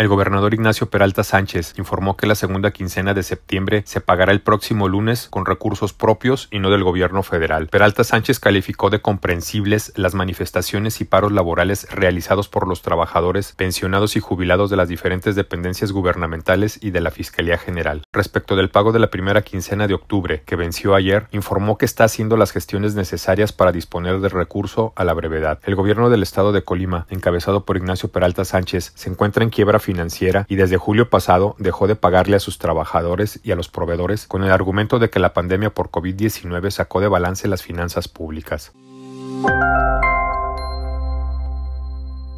El gobernador Ignacio Peralta Sánchez informó que la segunda quincena de septiembre se pagará el próximo lunes con recursos propios y no del gobierno federal. Peralta Sánchez calificó de comprensibles las manifestaciones y paros laborales realizados por los trabajadores, pensionados y jubilados de las diferentes dependencias gubernamentales y de la Fiscalía General. Respecto del pago de la primera quincena de octubre, que venció ayer, informó que está haciendo las gestiones necesarias para disponer del recurso a la brevedad. El gobierno del estado de Colima, encabezado por Ignacio Peralta Sánchez, se encuentra en quiebra financiera y desde julio pasado dejó de pagarle a sus trabajadores y a los proveedores con el argumento de que la pandemia por COVID-19 sacó de balance las finanzas públicas.